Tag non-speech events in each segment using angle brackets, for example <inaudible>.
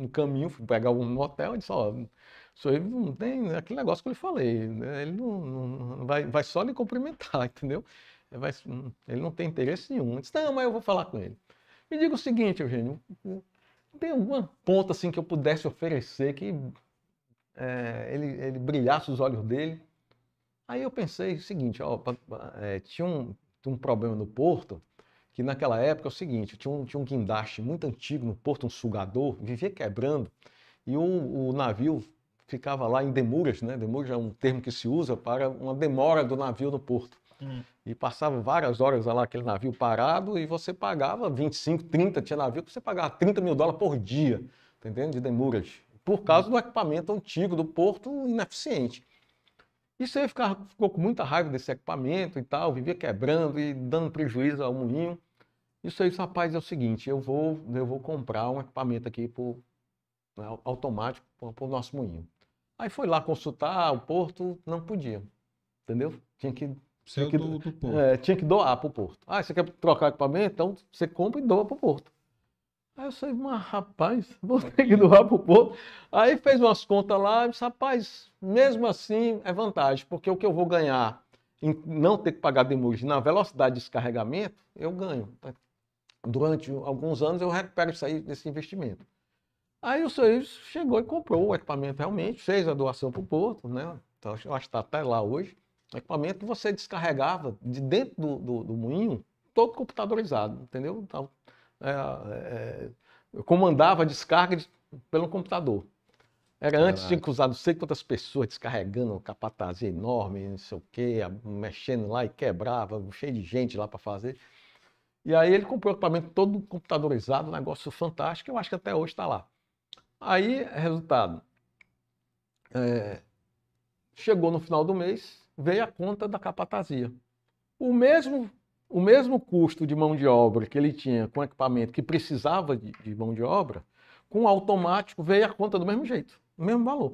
no caminho, fui pegar um motel e disse, ó, isso não tem é aquele negócio que eu lhe falei, né? ele não, não, vai, vai só lhe cumprimentar, <laughs> entendeu? Ele, vai, ele não tem interesse nenhum. Eu disse, não, mas eu vou falar com ele. Me diga o seguinte, Eugênio, tem alguma ponta assim que eu pudesse oferecer que é, ele, ele brilhasse os olhos dele? Aí eu pensei o seguinte, ó, é, tinha, um, tinha um problema no porto, que naquela época é o seguinte, tinha um, tinha um guindaste muito antigo no porto, um sugador, vivia quebrando, e o, o navio ficava lá em demuras, né? Demuras é um termo que se usa para uma demora do navio no porto. Hum. E passava várias horas lá aquele navio parado e você pagava 25, 30, tinha navio que você pagava 30 mil dólares por dia, entendendo? De demuras. Por causa hum. do equipamento antigo do porto ineficiente. Isso aí ficava, ficou com muita raiva desse equipamento e tal, vivia quebrando e dando prejuízo ao moinho. Isso aí, rapaz, é o seguinte, eu vou, eu vou comprar um equipamento aqui pro, né, automático para o nosso moinho. Aí foi lá consultar o porto, não podia, entendeu? Tinha que... Tinha que, do, do é, tinha que doar para o porto. Ah, você quer trocar equipamento? Então você compra e doa para o porto. Aí eu saí, mas rapaz, <laughs> vou ter que doar pro povo. Aí fez umas contas lá, disse, rapaz, mesmo assim é vantagem, porque o que eu vou ganhar em não ter que pagar demurge na velocidade de descarregamento, eu ganho. Durante alguns anos eu recupero isso aí desse investimento. Aí o senhor chegou e comprou o equipamento realmente, fez a doação para o Porto, né? Então, acho que está até lá hoje. O equipamento que você descarregava de dentro do, do, do moinho, todo computadorizado, entendeu? Então, é, é, eu comandava a descarga de, pelo computador. Era Caraca. antes, tinha que usar não sei quantas pessoas descarregando uma capatazia enorme, não sei o quê, mexendo lá e quebrava, cheio de gente lá para fazer. E aí ele comprou o equipamento todo computadorizado, um negócio fantástico, eu acho que até hoje está lá. Aí, resultado, é, chegou no final do mês, veio a conta da capatazia. O mesmo o mesmo custo de mão de obra que ele tinha com equipamento que precisava de, de mão de obra, com automático veio a conta do mesmo jeito, o mesmo valor.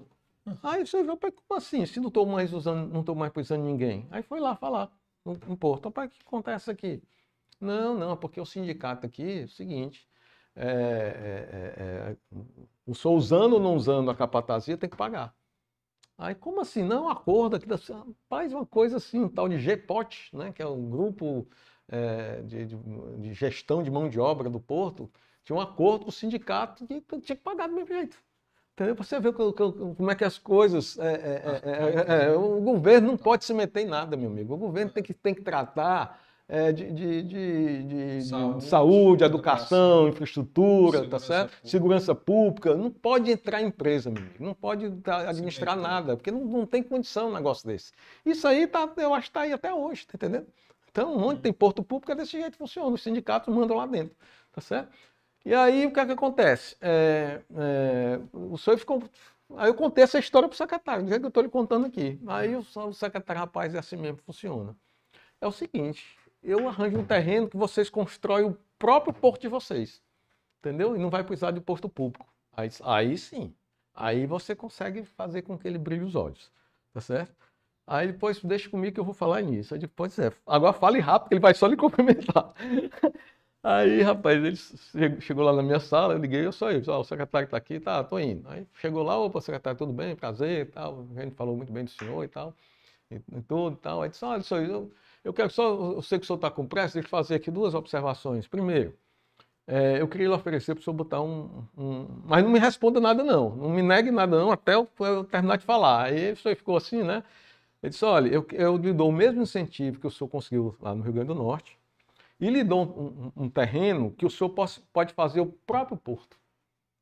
Aí você viu, como assim? Se não estou mais usando, não estou mais precisando de ninguém. Aí foi lá falar no, no Porto, para que acontece é aqui? Não, não, é porque o sindicato aqui é o seguinte, é, é, é, é, eu sou usando ou não usando a capatazia, tem que pagar. Aí, como assim? Não, acordo aqui da. faz uma coisa assim, um tal de GPOT, né? Que é um grupo é, de, de, de, gestão de mão de obra do Porto, tinha um acordo com o sindicato que tinha que pagar do mesmo jeito. Entendeu? Você vê como é que as coisas. É é, é, é, é, o governo não pode se meter em nada, meu amigo. O governo tem que, tem que tratar é, de, de, de, de, saúde, saúde educação, educação, infraestrutura, segurança tá é certo? Pública. Segurança pública. Não pode entrar empresa, Não pode administrar Sim, então. nada, porque não, não tem condição um negócio desse. Isso aí, tá, eu acho que está aí até hoje, tá entendendo? Então, onde tem porto público é desse jeito que funciona. Os sindicatos mandam lá dentro, tá certo? E aí, o que é que acontece? É, é, o senhor ficou... Aí eu contei essa história para o secretário, do jeito que eu estou lhe contando aqui. Aí o, o secretário, rapaz, é assim mesmo que funciona. É o seguinte, eu arranjo um terreno que vocês constroem o próprio porto de vocês. Entendeu? E não vai precisar de posto público. Aí, aí sim. Aí você consegue fazer com que ele brilhe os olhos. Tá certo? Aí depois deixa comigo que eu vou falar nisso. Aí depois é. Agora fale rápido, que ele vai só lhe cumprimentar. <laughs> Aí, rapaz, ele chegou lá na minha sala, eu liguei, eu sou eu, oh, o secretário está aqui, tá, tô indo. Aí chegou lá, opa, secretário, tudo bem, prazer e tal, a gente falou muito bem do senhor e tal, e, e tudo e tal. Aí disse, olha, sou eu, eu quero só, eu sei que o senhor está com pressa, deixa eu fazer aqui duas observações. Primeiro, é, eu queria lhe oferecer para o senhor botar um, um, Mas não me responda nada, não. Não me negue nada, não, até eu, eu terminar de falar. Aí o senhor ficou assim, né? Ele disse: olha, eu, eu lhe dou o mesmo incentivo que o senhor conseguiu lá no Rio Grande do Norte e lhe dou um, um, um terreno que o senhor pode, pode fazer o próprio porto,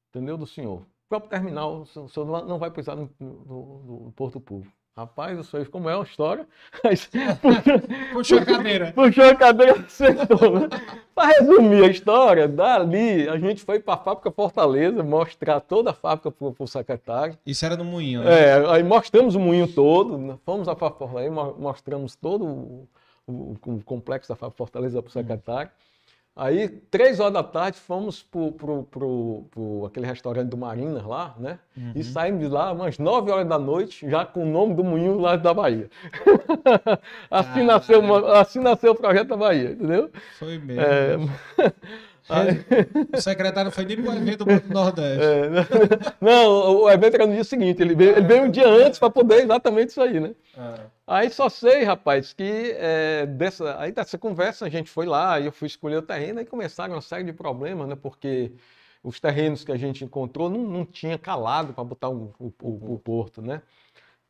entendeu? Do senhor. O próprio terminal, o senhor não vai precisar do, do, do porto público. Rapaz, eu sei como é a história? <laughs> <laughs> puxou a <laughs> cadeira. Puxou a cadeira e sentou. Né? Para resumir a história, dali a gente foi para a fábrica Fortaleza mostrar toda a fábrica para o secretário. Isso era no moinho, né? É, aí mostramos o moinho todo, né? fomos à fábrica Fortaleza, mostramos todo o, o, o complexo da fábrica Fortaleza para o secretário. Hum. Aí, três horas da tarde, fomos pro, aquele restaurante do Marinas lá, né? Uhum. E saímos de lá umas nove horas da noite, já com o nome do moinho lá da Bahia. <laughs> assim, ah, nasceu, é. assim nasceu o projeto da Bahia, entendeu? Foi mesmo. É... <laughs> o secretário foi nem para o evento do Nordeste. É, né? <laughs> não, o evento era no dia seguinte. Ele veio, ele veio um dia antes para poder exatamente isso aí, né? É. Aí só sei, rapaz, que é, dessa, aí dessa conversa a gente foi lá e eu fui escolher o terreno e começaram uma série de problemas, né? Porque os terrenos que a gente encontrou não, não tinha calado para botar o, o, o, o porto, né?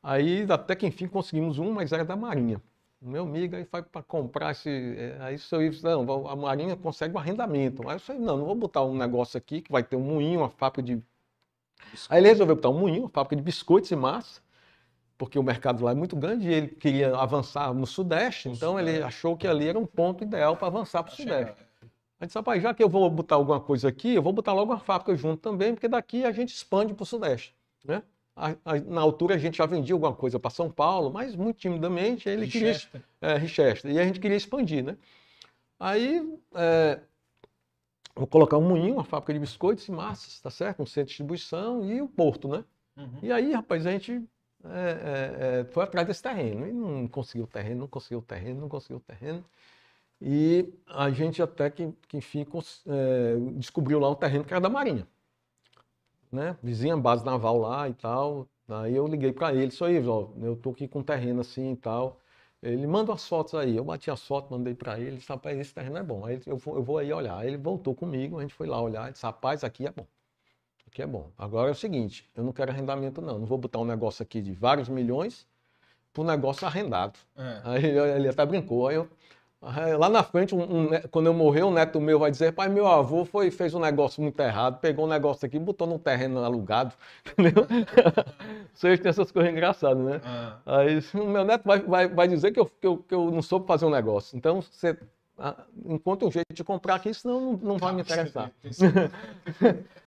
Aí até que enfim conseguimos um, mas era da Marinha meu amigo aí vai para comprar esse. É, aí o seu Ives, não, a Marinha consegue um arrendamento. Aí eu falei, não, não vou botar um negócio aqui que vai ter um moinho, uma fábrica de. Biscoito. Aí ele resolveu botar um moinho, uma fábrica de biscoitos e massa, porque o mercado lá é muito grande e ele queria avançar no Sudeste, no então sudeste. ele achou que ali era um ponto ideal para avançar para o Sudeste. A disse, rapaz, já que eu vou botar alguma coisa aqui, eu vou botar logo uma fábrica junto também, porque daqui a gente expande para o Sudeste. Né? A, a, na altura a gente já vendia alguma coisa para São Paulo, mas muito timidamente. Ele Richester. queria. É, Richester. E a gente queria expandir, né? Aí é, vou colocar um moinho, uma fábrica de biscoitos e massas, tá certo? Um centro de distribuição e o porto, né? Uhum. E aí, rapaz, a gente é, é, é foi atrás desse terreno e não conseguiu terreno, não conseguiu terreno, não conseguiu terreno. E a gente até que, que enfim, cons, é, descobriu lá um terreno que era da Marinha né? Vizinha base naval lá e tal. Aí eu liguei para ele, só aí, ó, eu tô aqui com terreno assim e tal. Ele manda as fotos aí. Eu bati as fotos, mandei para ele. Ele disse, rapaz, esse terreno é bom. Aí eu vou, eu vou aí olhar. Aí ele voltou comigo, a gente foi lá olhar. disse, rapaz, aqui é bom. Aqui é bom. Agora é o seguinte, eu não quero arrendamento não. Não vou botar um negócio aqui de vários milhões para negócio arrendado. É. Aí ele, ele até brincou. Aí eu, é, lá na frente, um, um, quando eu morrer, um neto meu vai dizer: pai, meu avô foi, fez um negócio muito errado, pegou um negócio aqui, botou num terreno alugado. <laughs> <laughs> Vocês têm essas coisas engraçadas, né? Ah. Aí o meu neto vai, vai, vai dizer que eu, que, eu, que eu não soube fazer um negócio. Então, você ah, encontra um jeito de comprar aqui, senão não, não vai me interessar. <laughs>